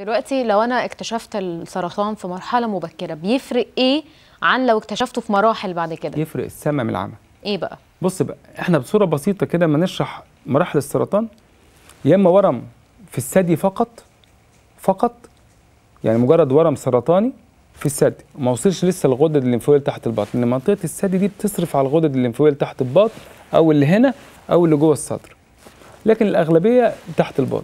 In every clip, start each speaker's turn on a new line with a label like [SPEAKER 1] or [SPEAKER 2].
[SPEAKER 1] دلوقتي لو انا اكتشفت السرطان في مرحله مبكره بيفرق ايه عن لو اكتشفته في مراحل بعد كده
[SPEAKER 2] يفرق السما من العمى ايه بقى بص بقى احنا بصوره بسيطه كده ما نشرح مراحل السرطان يا اما ورم في الثدي فقط فقط يعني مجرد ورم سرطاني في الثدي ما وصلش لسه الغدد الليمفاويه تحت البطن لان منطقه الثدي دي بتصرف على الغدد الليمفاويه تحت البطن او اللي هنا او اللي جوه الصدر لكن الاغلبيه تحت البعد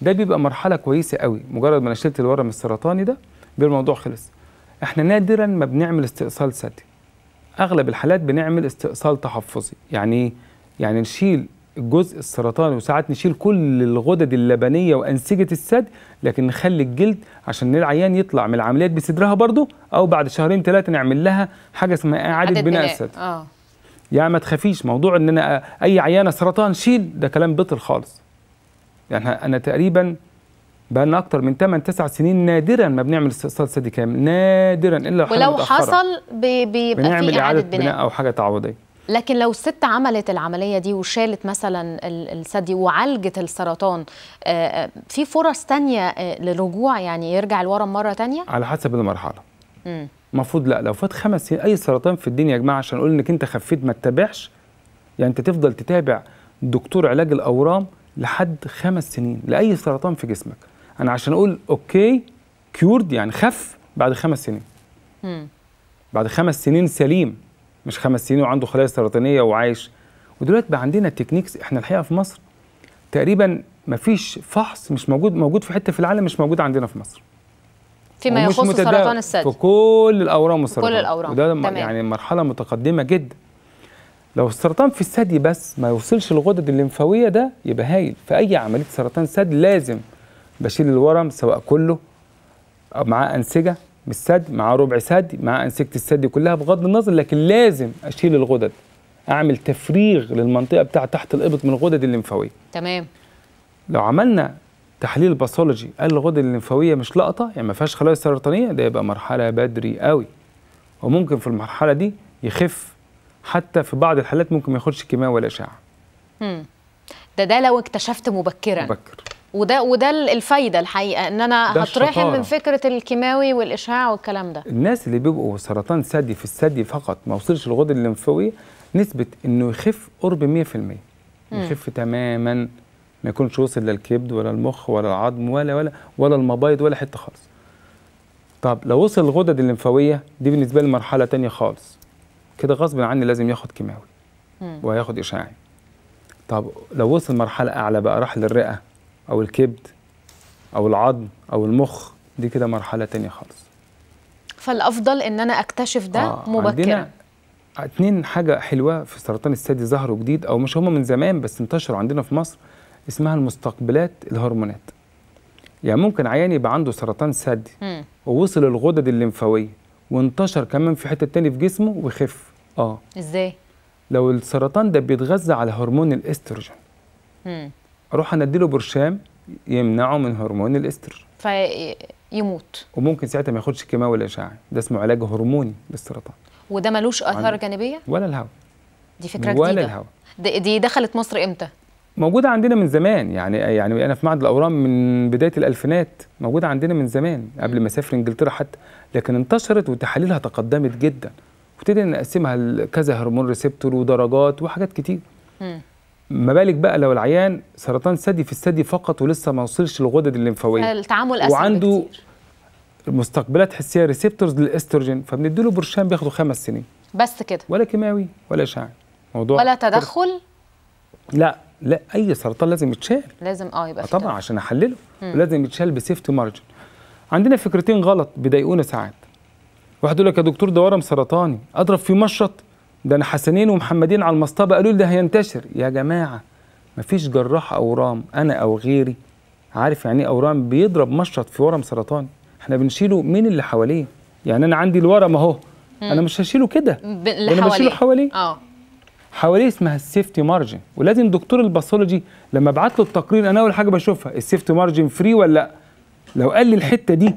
[SPEAKER 2] ده بيبقى مرحله كويسه قوي مجرد ما انا شلت الورم السرطاني ده بيبقى الموضوع خلص احنا نادرا ما بنعمل استئصال ثدي اغلب الحالات بنعمل استئصال تحفظي يعني إيه؟ يعني نشيل الجزء السرطاني وساعات نشيل كل الغدد اللبنيه وانسجه الثدي لكن نخلي الجلد عشان العيان يطلع من العمليات بصدرها برضه او بعد شهرين ثلاثه نعمل لها حاجه اسمها اعاده بناء الثدي آه. يا ما تخافيش موضوع ان انا اي عيانه سرطان شيل ده كلام بطل خالص يعني انا تقريبا بقى لنا اكتر من 8 9 سنين نادرا ما بنعمل استئصال ثدي كامل نادرا الا ولو متأخرة. حصل
[SPEAKER 1] بيبقى بنعمل في اعاده بناء. بناء
[SPEAKER 2] او حاجه تعويضيه
[SPEAKER 1] لكن لو الست عملت العمليه دي وشالت مثلا الثدي وعالجت السرطان في فرص تانية للرجوع يعني يرجع لورا مره تانية
[SPEAKER 2] على حسب المرحله المفروض لا لو فات خمس سنين اي سرطان في الدنيا يا جماعه عشان اقول انك انت خفيت ما تتابعش يعني انت تفضل تتابع دكتور علاج الاورام لحد خمس سنين لاي سرطان في جسمك انا عشان اقول اوكي كيورد يعني خف بعد خمس سنين مم. بعد خمس سنين سليم مش خمس سنين وعنده خلايا سرطانيه وعايش ودلوقتي بقى عندنا تكنيكس احنا الحقيقه في مصر تقريبا مفيش فحص مش موجود موجود في حته في العالم مش موجود عندنا في مصر
[SPEAKER 1] فيما يخص سرطان الثدي في
[SPEAKER 2] كل الاورام السرطان كل الاورام وده تمام. يعني مرحله متقدمه جدا لو السرطان في الثدي بس ما يوصلش الغدد الليمفاويه ده يبقى هايل في اي عمليه سرطان ثدي لازم بشيل الورم سواء كله او معاه انسجه من الثدي معاه ربع ثدي معاه انسجه الثدي كلها بغض النظر لكن لازم اشيل الغدد اعمل تفريغ للمنطقه بتاع تحت الابط من الغدد الليمفاويه تمام لو عملنا تحليل الباثولوجي قال الغدة الليمفاوية مش لقطة يعني ما فيهاش خلايا سرطانية ده يبقى مرحلة بدري قوي وممكن في المرحلة دي يخف حتى في بعض الحالات ممكن ما ياخدش كيماوي ولا أشعة
[SPEAKER 1] ده ده لو اكتشفت مبكرا مبكر وده وده الفايده الحقيقه ان انا هترحم من فكره الكيماوي والاشعاع والكلام ده
[SPEAKER 2] الناس اللي بيبقوا سرطان ثدي في الثدي فقط ما وصلش الغدد الليمفاويه نسبه انه يخف قرب 100% يخف تماما ما يكونش وصل للكبد ولا المخ ولا العظم ولا ولا ولا المبايض ولا حته خالص طب لو وصل الغدد الليمفاويه دي بالنسبه لي مرحله ثانيه خالص كده غصب عني لازم ياخد كيماوي وهياخد اشعاعي طب لو وصل مرحله اعلى بقى راح للرئه او الكبد او العظم او المخ دي كده مرحله ثانيه خالص
[SPEAKER 1] فالافضل ان انا اكتشف ده آه مبكرا عندنا
[SPEAKER 2] اتنين حاجه حلوه في سرطان الثدي ظهروا جديد او مش هما من زمان بس انتشروا عندنا في مصر اسمها المستقبلات الهرمونات يعني ممكن عيان يبقى عنده سرطان ثدي ووصل الغدد الليمفاويه وانتشر كمان في حته تاني في جسمه وخف اه ازاي لو السرطان ده بيتغذى على هرمون الاستروجين اروح له برشام يمنعه من هرمون الاستروجين
[SPEAKER 1] فيموت
[SPEAKER 2] وممكن ساعتها ما ياخدش كيماوي ولا اشعه ده اسمه علاج هرموني للسرطان
[SPEAKER 1] وده ملوش اثار جانبيه ولا الهوا دي فكره ولا جديده ولا الهوا دي دخلت مصر امتى
[SPEAKER 2] موجوده عندنا من زمان يعني يعني انا في معهد الاورام من بدايه الالفينات موجوده عندنا من زمان قبل ما اسافر انجلترا حتى لكن انتشرت وتحاليلها تقدمت جدا وابتدينا نقسمها لكذا هرمون ريسبتور ودرجات وحاجات كتير ما بالك بقى لو العيان سرطان ثدي في الثدي فقط ولسه ما وصلش للغدد الليمفاويه
[SPEAKER 1] التعامل اسهل وعنده
[SPEAKER 2] بكتير. مستقبلات حسيه ريسبتورز للاستروجين فبنديله برشام بياخده خمس سنين
[SPEAKER 1] بس كده ولا كيماوي
[SPEAKER 2] ولا اشعاعي موضوع ولا
[SPEAKER 1] تدخل
[SPEAKER 2] لا لا اي سرطان لازم يتشال
[SPEAKER 1] لازم اه يبقى طبعا
[SPEAKER 2] عشان احلله مم. لازم يتشال بسيفتي مارجن عندنا فكرتين غلط بيضايقونا ساعات واحد يقول لك يا دكتور ده ورم سرطاني اضرب فيه مشرط ده انا حسنين ومحمدين على المصطبه قالوا لي ده هينتشر يا جماعه مفيش جراح اورام انا او غيري عارف يعني ايه اورام بيضرب مشرط في ورم سرطاني احنا بنشيله من اللي حواليه يعني انا عندي الورم اهو انا مش هشيله كده انا بشيله حواليه اه حواليه اسمها السيفتي مارجن ولازم دكتور الباثولوجي لما ابعت له التقرير انا اول حاجه بشوفها السيفتي مارجن فري ولا لا لو قال لي الحته دي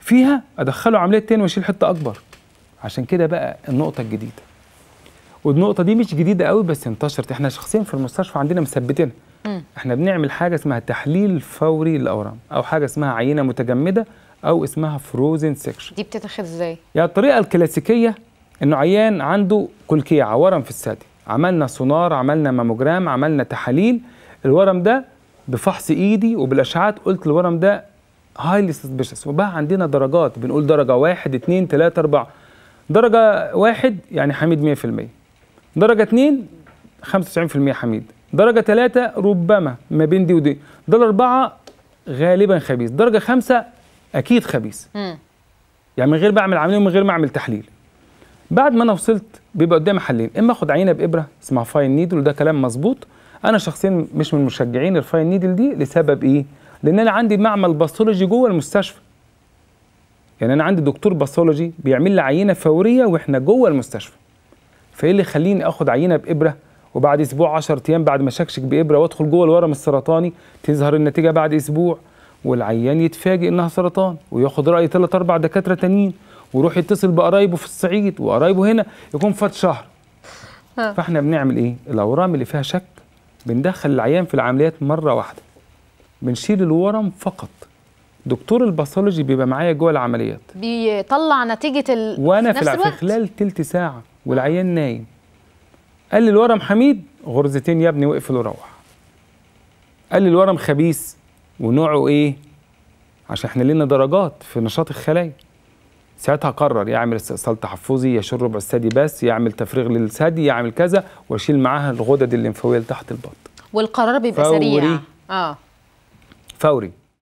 [SPEAKER 2] فيها ادخله عمليه تاني واشيل حته اكبر عشان كده بقى النقطه الجديده والنقطه دي مش جديده قوي بس انتشرت احنا شخصيا في المستشفى عندنا مثبتينها احنا بنعمل حاجه اسمها تحليل فوري للاورام او حاجه اسمها عينه متجمده او اسمها فروزن سيكشن
[SPEAKER 1] دي بتتاخد ازاي
[SPEAKER 2] يعني الطريقه الكلاسيكيه انه عيان عنده كلكيه ورم في الثدي عملنا سونار عملنا ماموجرام عملنا تحاليل الورم ده بفحص ايدي وبالاشعاعات قلت الورم ده هايلي سسبشس وبقى عندنا درجات بنقول درجه واحد اثنين ثلاثه اربعه درجه واحد يعني حميد 100% درجه اثنين 95% حميد درجه ثلاثة ربما ما بين دي ودي درجه أربعة غالبا خبيث درجه خمسة اكيد خبيث يعني من غير بعمل عمليه ومن غير ما اعمل تحليل بعد ما انا وصلت بيبقى قدامي حلين اما اخد عينه بابره اسمها فاين نيدل وده كلام مظبوط انا شخصيا مش من مشجعين الفاين نيدل دي لسبب ايه لان انا عندي معمل باثولوجي جوه المستشفى يعني انا عندي دكتور باثولوجي بيعمل لي عينه فوريه واحنا جوه المستشفى فايه اللي يخليني اخد عينه بابره وبعد اسبوع 10 ايام بعد ما شكشك بابره وادخل جوه الورم السرطاني تظهر النتيجه بعد اسبوع والعيان يتفاجئ انها سرطان وياخد راي ثلاث اربع دكاتره تانيين ويروح يتصل بقرايبه في الصعيد وقرايبه هنا يكون فات شهر فاحنا بنعمل ايه الاورام اللي فيها شك بندخل العيان في العمليات مره واحده بنشيل الورم فقط دكتور الباثولوجي بيبقى معايا جوه العمليات
[SPEAKER 1] بيطلع نتيجه ال... وانا في, الوقت. في
[SPEAKER 2] خلال تلت ساعه والعيان نايم قال لي الورم حميد غرزتين يا ابني واقفل وروح قال لي الورم خبيث ونوعه ايه عشان احنا لنا درجات في نشاط الخلايا ساعتها قرر يعمل استئصال تحفظي يشيل ربع الثدي بس يعمل تفريغ للثدي يعمل كذا واشيل معاها الغدد الليمفاويه اللي تحت البطن
[SPEAKER 1] والقرار بيبقى سريع اه
[SPEAKER 2] فوري